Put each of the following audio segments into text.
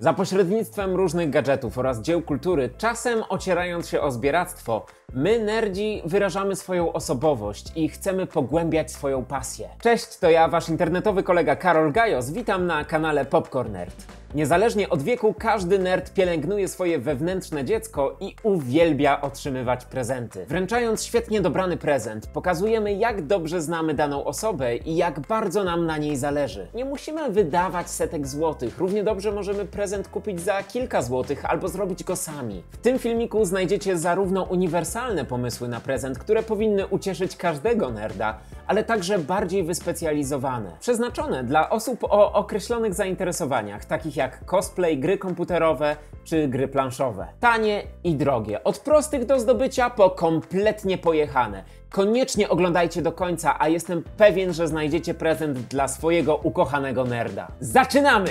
Za pośrednictwem różnych gadżetów oraz dzieł kultury, czasem ocierając się o zbieractwo, my nerdzi wyrażamy swoją osobowość i chcemy pogłębiać swoją pasję. Cześć, to ja, wasz internetowy kolega Karol Gajos, witam na kanale Popcorn Nerd. Niezależnie od wieku, każdy nerd pielęgnuje swoje wewnętrzne dziecko i uwielbia otrzymywać prezenty. Wręczając świetnie dobrany prezent, pokazujemy, jak dobrze znamy daną osobę i jak bardzo nam na niej zależy. Nie musimy wydawać setek złotych, równie dobrze możemy prezent kupić za kilka złotych albo zrobić go sami. W tym filmiku znajdziecie zarówno uniwersalne pomysły na prezent, które powinny ucieszyć każdego nerda, ale także bardziej wyspecjalizowane, przeznaczone dla osób o określonych zainteresowaniach, takich jak jak cosplay, gry komputerowe czy gry planszowe. Tanie i drogie, od prostych do zdobycia po kompletnie pojechane. Koniecznie oglądajcie do końca, a jestem pewien, że znajdziecie prezent dla swojego ukochanego nerda. Zaczynamy!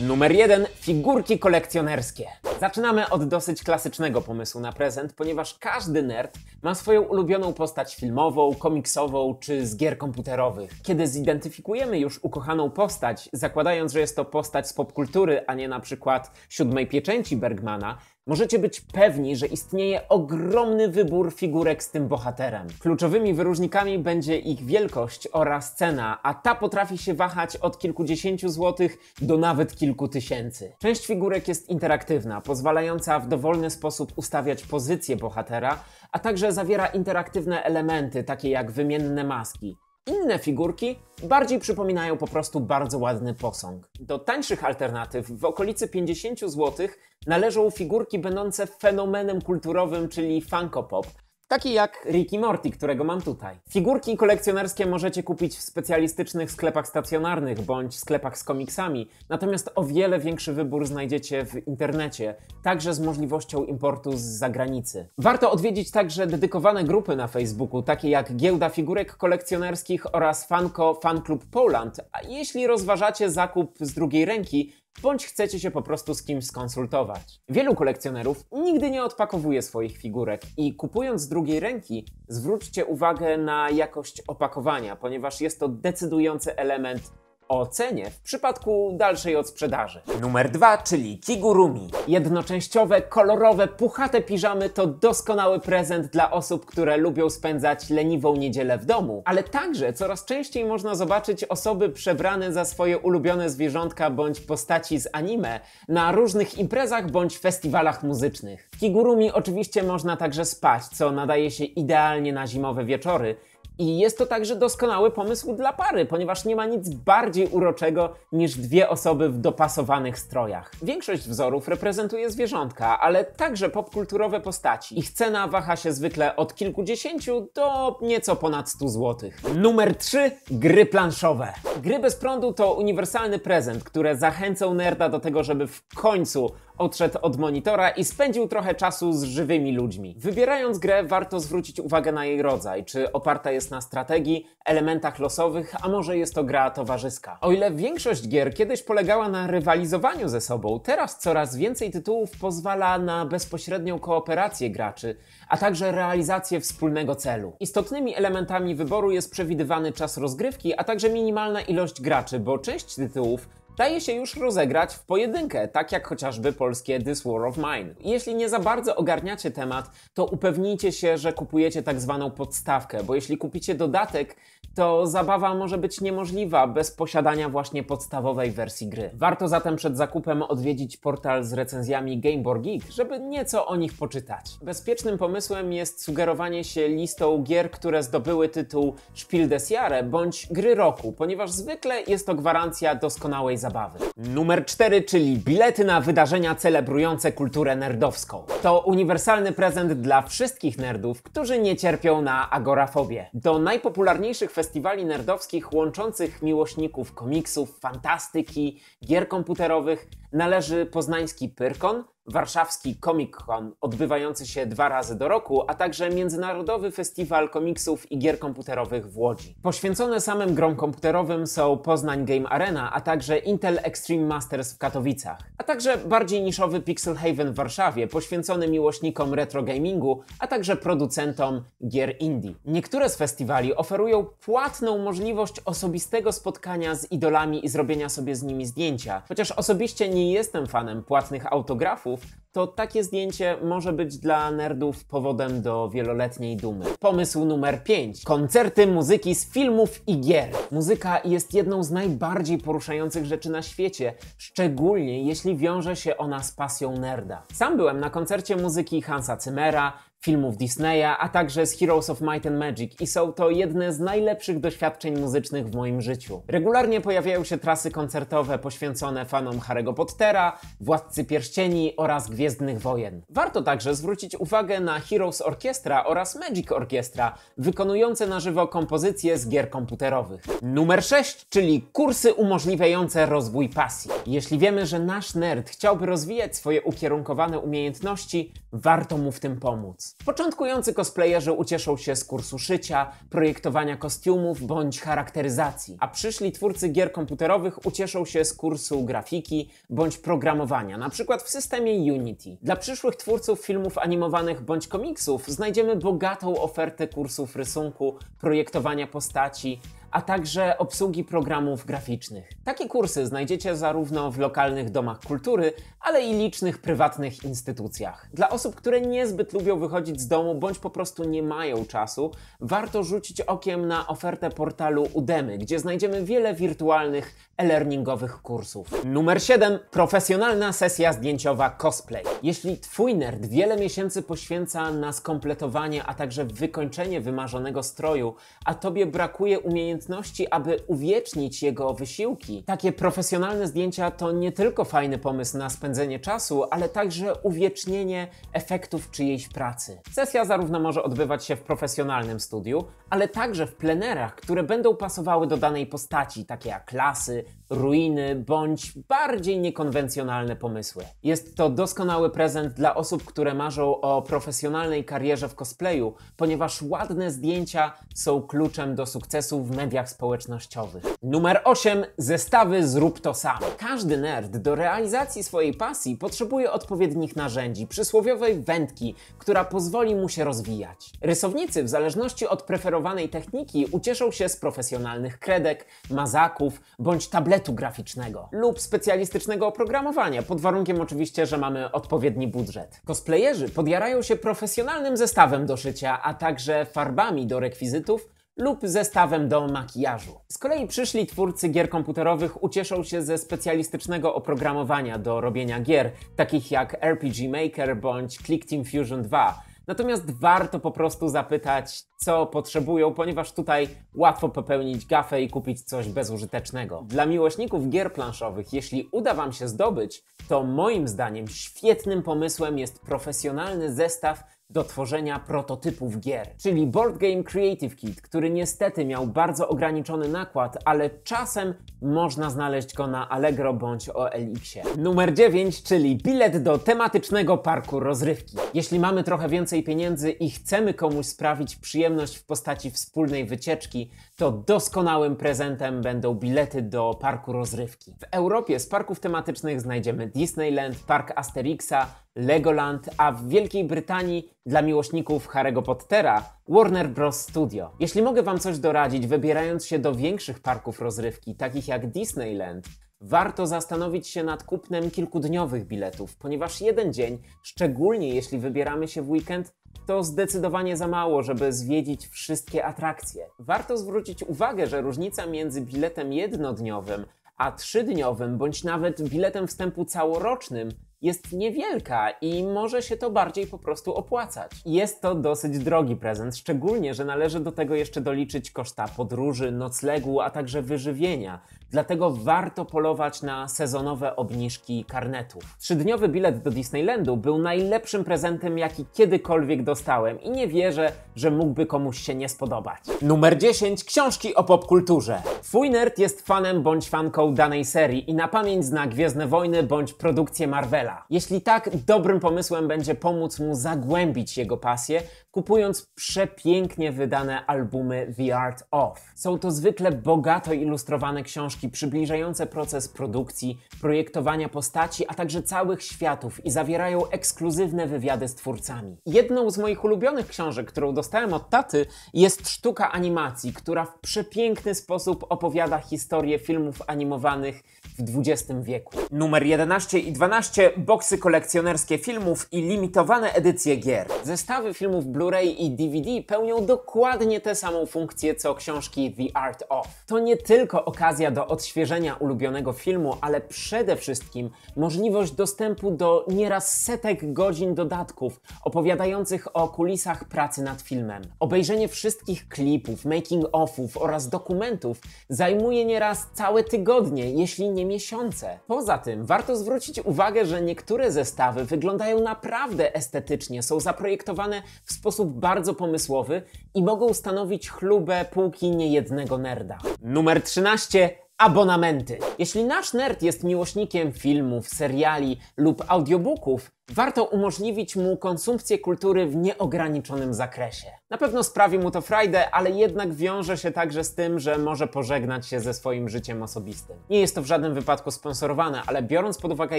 Numer 1. Figurki kolekcjonerskie. Zaczynamy od dosyć klasycznego pomysłu na prezent, ponieważ każdy nerd ma swoją ulubioną postać filmową, komiksową czy z gier komputerowych. Kiedy zidentyfikujemy już ukochaną postać, zakładając, że jest to postać z popkultury, a nie na przykład siódmej pieczęci Bergmana, Możecie być pewni, że istnieje ogromny wybór figurek z tym bohaterem. Kluczowymi wyróżnikami będzie ich wielkość oraz cena, a ta potrafi się wahać od kilkudziesięciu złotych do nawet kilku tysięcy. Część figurek jest interaktywna, pozwalająca w dowolny sposób ustawiać pozycję bohatera, a także zawiera interaktywne elementy, takie jak wymienne maski. Inne figurki bardziej przypominają po prostu bardzo ładny posąg. Do tańszych alternatyw w okolicy 50 zł należą figurki będące fenomenem kulturowym, czyli Funko Pop – Taki jak Ricky Morty, którego mam tutaj. Figurki kolekcjonerskie możecie kupić w specjalistycznych sklepach stacjonarnych bądź sklepach z komiksami, natomiast o wiele większy wybór znajdziecie w internecie, także z możliwością importu z zagranicy. Warto odwiedzić także dedykowane grupy na Facebooku, takie jak Giełda Figurek Kolekcjonerskich oraz Fanko Fan Club Poland, a jeśli rozważacie zakup z drugiej ręki, bądź chcecie się po prostu z kimś skonsultować. Wielu kolekcjonerów nigdy nie odpakowuje swoich figurek i kupując z drugiej ręki, zwróćcie uwagę na jakość opakowania, ponieważ jest to decydujący element o cenie w przypadku dalszej odsprzedaży. Numer dwa, czyli kigurumi. Jednoczęściowe, kolorowe, puchate piżamy to doskonały prezent dla osób, które lubią spędzać leniwą niedzielę w domu, ale także coraz częściej można zobaczyć osoby przebrane za swoje ulubione zwierzątka bądź postaci z anime na różnych imprezach bądź festiwalach muzycznych. Kigurumi oczywiście można także spać, co nadaje się idealnie na zimowe wieczory, i jest to także doskonały pomysł dla pary, ponieważ nie ma nic bardziej uroczego niż dwie osoby w dopasowanych strojach. Większość wzorów reprezentuje zwierzątka, ale także popkulturowe postaci. Ich cena waha się zwykle od kilkudziesięciu do nieco ponad 100 zł. Numer 3. Gry planszowe. Gry bez prądu to uniwersalny prezent, które zachęcą nerda do tego, żeby w końcu odszedł od monitora i spędził trochę czasu z żywymi ludźmi. Wybierając grę, warto zwrócić uwagę na jej rodzaj, czy oparta jest na strategii, elementach losowych, a może jest to gra towarzyska. O ile większość gier kiedyś polegała na rywalizowaniu ze sobą, teraz coraz więcej tytułów pozwala na bezpośrednią kooperację graczy, a także realizację wspólnego celu. Istotnymi elementami wyboru jest przewidywany czas rozgrywki, a także minimalna ilość graczy, bo część tytułów daje się już rozegrać w pojedynkę, tak jak chociażby polskie This War of Mine. Jeśli nie za bardzo ogarniacie temat, to upewnijcie się, że kupujecie tak zwaną podstawkę, bo jeśli kupicie dodatek, to zabawa może być niemożliwa bez posiadania właśnie podstawowej wersji gry. Warto zatem przed zakupem odwiedzić portal z recenzjami Gameboard Geek, żeby nieco o nich poczytać. Bezpiecznym pomysłem jest sugerowanie się listą gier, które zdobyły tytuł Spiel des Jahres bądź Gry Roku, ponieważ zwykle jest to gwarancja doskonałej zabawy zabawy. Numer 4, czyli bilety na wydarzenia celebrujące kulturę nerdowską. To uniwersalny prezent dla wszystkich nerdów, którzy nie cierpią na agorafobię. Do najpopularniejszych festiwali nerdowskich łączących miłośników komiksów, fantastyki, gier komputerowych należy poznański Pyrkon, warszawski Comic Con odbywający się dwa razy do roku, a także Międzynarodowy Festiwal Komiksów i Gier Komputerowych w Łodzi. Poświęcone samym grom komputerowym są Poznań Game Arena, a także Intel Extreme Masters w Katowicach, a także bardziej niszowy Pixel Haven w Warszawie, poświęcony miłośnikom retro gamingu, a także producentom gier indie. Niektóre z festiwali oferują płatną możliwość osobistego spotkania z idolami i zrobienia sobie z nimi zdjęcia. Chociaż osobiście nie jestem fanem płatnych autografów, to takie zdjęcie może być dla nerdów powodem do wieloletniej dumy. Pomysł numer 5. Koncerty muzyki z filmów i gier. Muzyka jest jedną z najbardziej poruszających rzeczy na świecie, szczególnie jeśli wiąże się ona z pasją nerda. Sam byłem na koncercie muzyki Hansa Cymera, filmów Disneya, a także z Heroes of Might and Magic i są to jedne z najlepszych doświadczeń muzycznych w moim życiu. Regularnie pojawiają się trasy koncertowe poświęcone fanom Harry'ego Pottera, Władcy Pierścieni oraz Gwiezdnych Wojen. Warto także zwrócić uwagę na Heroes Orchestra oraz Magic Orchestra, wykonujące na żywo kompozycje z gier komputerowych. Numer 6, czyli kursy umożliwiające rozwój pasji. Jeśli wiemy, że nasz nerd chciałby rozwijać swoje ukierunkowane umiejętności, warto mu w tym pomóc. Początkujący cosplayerzy ucieszą się z kursu szycia, projektowania kostiumów bądź charakteryzacji, a przyszli twórcy gier komputerowych ucieszą się z kursu grafiki bądź programowania, na przykład w systemie Unity. Dla przyszłych twórców filmów animowanych bądź komiksów znajdziemy bogatą ofertę kursów rysunku, projektowania postaci, a także obsługi programów graficznych. Takie kursy znajdziecie zarówno w lokalnych domach kultury, ale i licznych prywatnych instytucjach. Dla osób, które niezbyt lubią wychodzić z domu bądź po prostu nie mają czasu, warto rzucić okiem na ofertę portalu Udemy, gdzie znajdziemy wiele wirtualnych e-learningowych kursów. Numer 7. Profesjonalna sesja zdjęciowa cosplay. Jeśli twój nerd wiele miesięcy poświęca na skompletowanie, a także wykończenie wymarzonego stroju, a tobie brakuje umiejętności umiejętności, aby uwiecznić jego wysiłki. Takie profesjonalne zdjęcia to nie tylko fajny pomysł na spędzenie czasu, ale także uwiecznienie efektów czyjejś pracy. Sesja zarówno może odbywać się w profesjonalnym studiu, ale także w plenerach, które będą pasowały do danej postaci, takie jak lasy, ruiny bądź bardziej niekonwencjonalne pomysły. Jest to doskonały prezent dla osób, które marzą o profesjonalnej karierze w cosplayu, ponieważ ładne zdjęcia są kluczem do sukcesu w mediach społecznościowych. Numer 8. Zestawy Zrób to sam. Każdy nerd do realizacji swojej pasji potrzebuje odpowiednich narzędzi, przysłowiowej wędki, która pozwoli mu się rozwijać. Rysownicy w zależności od preferowanej techniki ucieszą się z profesjonalnych kredek, mazaków bądź tabletów graficznego lub specjalistycznego oprogramowania, pod warunkiem oczywiście, że mamy odpowiedni budżet. Cosplayerzy podjarają się profesjonalnym zestawem do szycia, a także farbami do rekwizytów, lub zestawem do makijażu. Z kolei przyszli twórcy gier komputerowych ucieszą się ze specjalistycznego oprogramowania do robienia gier, takich jak RPG Maker bądź Click Team Fusion 2, Natomiast warto po prostu zapytać, co potrzebują, ponieważ tutaj łatwo popełnić gafę i kupić coś bezużytecznego. Dla miłośników gier planszowych, jeśli uda Wam się zdobyć, to moim zdaniem świetnym pomysłem jest profesjonalny zestaw do tworzenia prototypów gier, czyli Board Game Creative Kit, który niestety miał bardzo ograniczony nakład, ale czasem można znaleźć go na Allegro bądź OLX-ie. Numer 9, czyli bilet do tematycznego parku rozrywki. Jeśli mamy trochę więcej pieniędzy i chcemy komuś sprawić przyjemność w postaci wspólnej wycieczki, to doskonałym prezentem będą bilety do parku rozrywki. W Europie z parków tematycznych znajdziemy Disneyland, Park Asterixa, Legoland, a w Wielkiej Brytanii dla miłośników Harry'ego Pottera Warner Bros. Studio. Jeśli mogę Wam coś doradzić, wybierając się do większych parków rozrywki, takich jak Disneyland, warto zastanowić się nad kupnem kilkudniowych biletów, ponieważ jeden dzień, szczególnie jeśli wybieramy się w weekend, to zdecydowanie za mało, żeby zwiedzić wszystkie atrakcje. Warto zwrócić uwagę, że różnica między biletem jednodniowym a trzydniowym bądź nawet biletem wstępu całorocznym jest niewielka i może się to bardziej po prostu opłacać. Jest to dosyć drogi prezent, szczególnie, że należy do tego jeszcze doliczyć koszta podróży, noclegu, a także wyżywienia. Dlatego warto polować na sezonowe obniżki karnetów. Trzydniowy bilet do Disneylandu był najlepszym prezentem, jaki kiedykolwiek dostałem i nie wierzę, że mógłby komuś się nie spodobać. Numer 10. Książki o popkulturze. Twój nerd jest fanem bądź fanką danej serii i na pamięć zna Gwiezdne Wojny bądź produkcję Marvela. Jeśli tak, dobrym pomysłem będzie pomóc mu zagłębić jego pasję, kupując przepięknie wydane albumy The Art Of. Są to zwykle bogato ilustrowane książki przybliżające proces produkcji, projektowania postaci, a także całych światów i zawierają ekskluzywne wywiady z twórcami. Jedną z moich ulubionych książek, którą dostałem od taty, jest sztuka animacji, która w przepiękny sposób opowiada historię filmów animowanych w XX wieku. Numer 11 i 12 boksy kolekcjonerskie filmów i limitowane edycje gier. Zestawy filmów Blu-ray i DVD pełnią dokładnie tę samą funkcję co książki The Art of. To nie tylko okazja do odświeżenia ulubionego filmu, ale przede wszystkim możliwość dostępu do nieraz setek godzin dodatków opowiadających o kulisach pracy nad filmem. Obejrzenie wszystkich klipów, making-offów oraz dokumentów zajmuje nieraz całe tygodnie, jeśli nie miesiące. Poza tym warto zwrócić uwagę, że niektóre zestawy wyglądają naprawdę estetycznie, są zaprojektowane w sposób bardzo pomysłowy i mogą stanowić chlubę półki niejednego nerda. Numer 13 abonamenty. Jeśli nasz nerd jest miłośnikiem filmów, seriali lub audiobooków, warto umożliwić mu konsumpcję kultury w nieograniczonym zakresie. Na pewno sprawi mu to frajdę, ale jednak wiąże się także z tym, że może pożegnać się ze swoim życiem osobistym. Nie jest to w żadnym wypadku sponsorowane, ale biorąc pod uwagę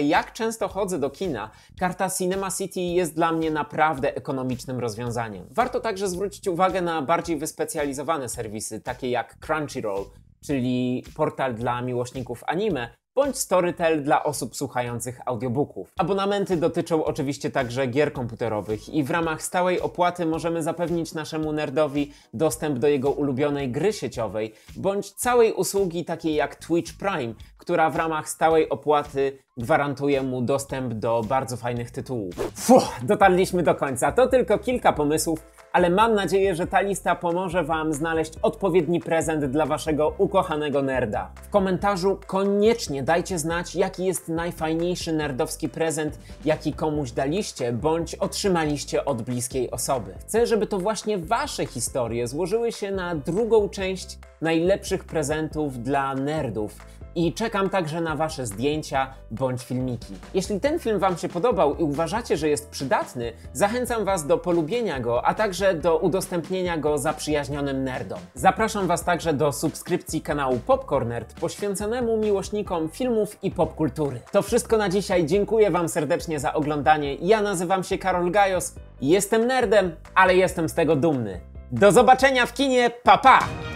jak często chodzę do kina, karta Cinema City jest dla mnie naprawdę ekonomicznym rozwiązaniem. Warto także zwrócić uwagę na bardziej wyspecjalizowane serwisy, takie jak Crunchyroll, czyli portal dla miłośników anime, bądź Storytel dla osób słuchających audiobooków. Abonamenty dotyczą oczywiście także gier komputerowych i w ramach stałej opłaty możemy zapewnić naszemu nerdowi dostęp do jego ulubionej gry sieciowej, bądź całej usługi takiej jak Twitch Prime, która w ramach stałej opłaty gwarantuje mu dostęp do bardzo fajnych tytułów. Fuh, dotarliśmy do końca. To tylko kilka pomysłów, ale mam nadzieję, że ta lista pomoże Wam znaleźć odpowiedni prezent dla Waszego ukochanego nerda. W komentarzu koniecznie dajcie znać, jaki jest najfajniejszy nerdowski prezent, jaki komuś daliście bądź otrzymaliście od bliskiej osoby. Chcę, żeby to właśnie Wasze historie złożyły się na drugą część najlepszych prezentów dla nerdów i czekam także na Wasze zdjęcia bądź filmiki. Jeśli ten film Wam się podobał i uważacie, że jest przydatny, zachęcam Was do polubienia go, a także do udostępnienia go zaprzyjaźnionym nerdom. Zapraszam Was także do subskrypcji kanału Popcorn Nerd poświęconemu miłośnikom filmów i popkultury. To wszystko na dzisiaj. Dziękuję Wam serdecznie za oglądanie. Ja nazywam się Karol Gajos. Jestem nerdem, ale jestem z tego dumny. Do zobaczenia w kinie. Pa pa!